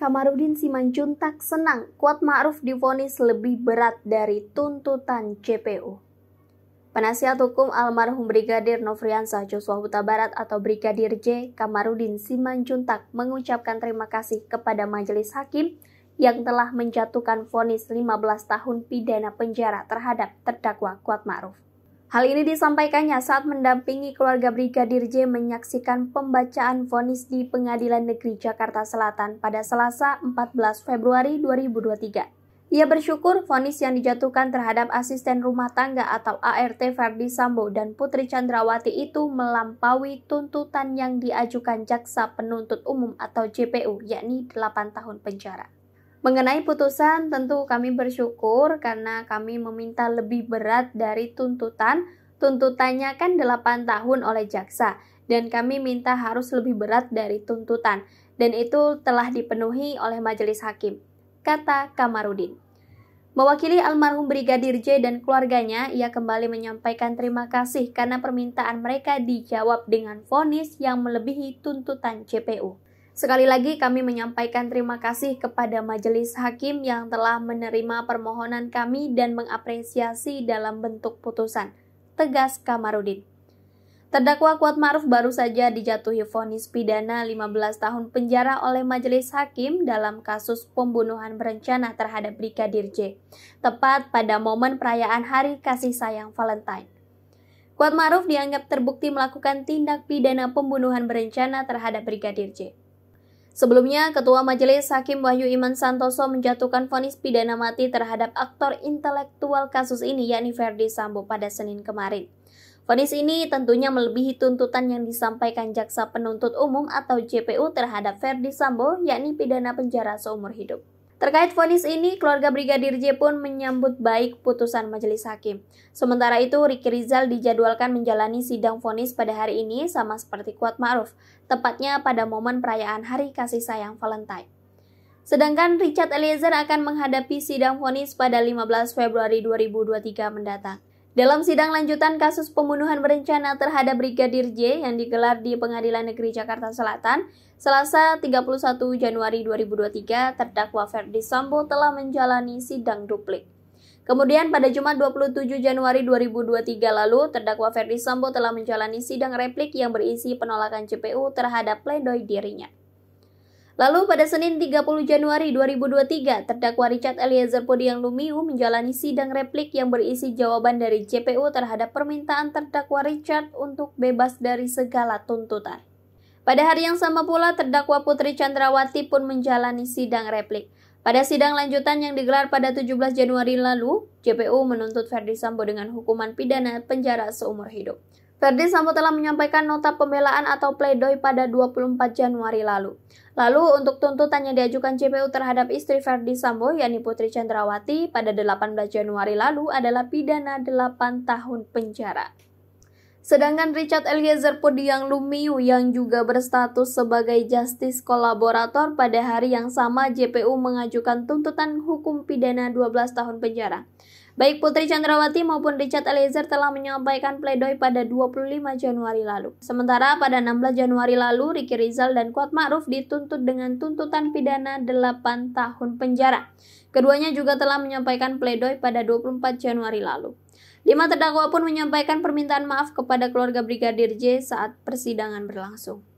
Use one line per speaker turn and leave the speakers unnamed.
Kamarudin Simanjuntak senang Kuat Ma'ruf divonis lebih berat dari tuntutan JPU. Penasihat hukum almarhum Brigadir Nofriansah Joshua Huta Barat atau Brigadir J. Kamarudin Simanjuntak mengucapkan terima kasih kepada majelis hakim yang telah menjatuhkan vonis 15 tahun pidana penjara terhadap terdakwa Kuat Ma'ruf. Hal ini disampaikannya saat mendampingi keluarga Brigadir J menyaksikan pembacaan vonis di Pengadilan Negeri Jakarta Selatan pada Selasa 14 Februari 2023. Ia bersyukur vonis yang dijatuhkan terhadap asisten rumah tangga atau ART Verdi Sambo dan Putri Chandrawati itu melampaui tuntutan yang diajukan jaksa penuntut umum atau JPU yakni 8 tahun penjara. Mengenai putusan, tentu kami bersyukur karena kami meminta lebih berat dari tuntutan. Tuntutannya kan 8 tahun oleh jaksa dan kami minta harus lebih berat dari tuntutan dan itu telah dipenuhi oleh majelis hakim, kata Kamarudin. Mewakili almarhum Brigadir J dan keluarganya, ia kembali menyampaikan terima kasih karena permintaan mereka dijawab dengan vonis yang melebihi tuntutan CPU. Sekali lagi kami menyampaikan terima kasih kepada Majelis Hakim yang telah menerima permohonan kami dan mengapresiasi dalam bentuk putusan. Tegas Kamarudin. Terdakwa Kuat Ma'ruf baru saja dijatuhi vonis pidana 15 tahun penjara oleh Majelis Hakim dalam kasus pembunuhan berencana terhadap Brigadir J, tepat pada momen perayaan Hari Kasih Sayang Valentine. Kuat Ma'ruf dianggap terbukti melakukan tindak pidana pembunuhan berencana terhadap Brigadir J. Sebelumnya, Ketua Majelis Hakim Wahyu Iman Santoso menjatuhkan vonis pidana mati terhadap aktor intelektual kasus ini yakni Verdi Sambo pada Senin kemarin. Vonis ini tentunya melebihi tuntutan yang disampaikan jaksa penuntut umum atau JPU terhadap Verdi Sambo yakni pidana penjara seumur hidup. Terkait vonis ini, keluarga Brigadir J pun menyambut baik putusan majelis hakim. Sementara itu, Riki Rizal dijadwalkan menjalani sidang vonis pada hari ini sama seperti Kuat Ma'ruf, tepatnya pada momen perayaan Hari Kasih Sayang Valentine. Sedangkan Richard Eliezer akan menghadapi sidang vonis pada 15 Februari 2023 mendatang. Dalam sidang lanjutan kasus pembunuhan berencana terhadap Brigadir J yang digelar di Pengadilan Negeri Jakarta Selatan, Selasa 31 Januari 2023, terdakwa Ferdi Sambo telah menjalani sidang duplik. Kemudian pada Jumat 27 Januari 2023 lalu, terdakwa Ferdi Sambo telah menjalani sidang replik yang berisi penolakan JPU terhadap pledoi dirinya. Lalu pada Senin 30 Januari 2023, terdakwa Richard Eliezer Pudiang Lumiu menjalani sidang replik yang berisi jawaban dari JPU terhadap permintaan terdakwa Richard untuk bebas dari segala tuntutan. Pada hari yang sama pula, terdakwa Putri Chandrawati pun menjalani sidang replik. Pada sidang lanjutan yang digelar pada 17 Januari lalu, JPU menuntut Ferdi Sambo dengan hukuman pidana penjara seumur hidup. Verdi Sambo telah menyampaikan nota pembelaan atau pledoi pada 24 Januari lalu. Lalu untuk tuntutan yang diajukan JPU terhadap istri Verdi Sambo yakni Putri Chandrawati pada 18 Januari lalu adalah pidana 8 tahun penjara. Sedangkan Richard Eliezer Pudiang Lumiu yang juga berstatus sebagai justice kolaborator pada hari yang sama JPU mengajukan tuntutan hukum pidana 12 tahun penjara. Baik Putri Chandrawati maupun Richard Eliezer telah menyampaikan pledoi pada 25 Januari lalu. Sementara pada 16 Januari lalu, Riki Rizal dan Kuat Ma'ruf dituntut dengan tuntutan pidana 8 tahun penjara. Keduanya juga telah menyampaikan pledoi pada 24 Januari lalu. Lima terdakwa pun menyampaikan permintaan maaf kepada keluarga Brigadir J saat persidangan berlangsung.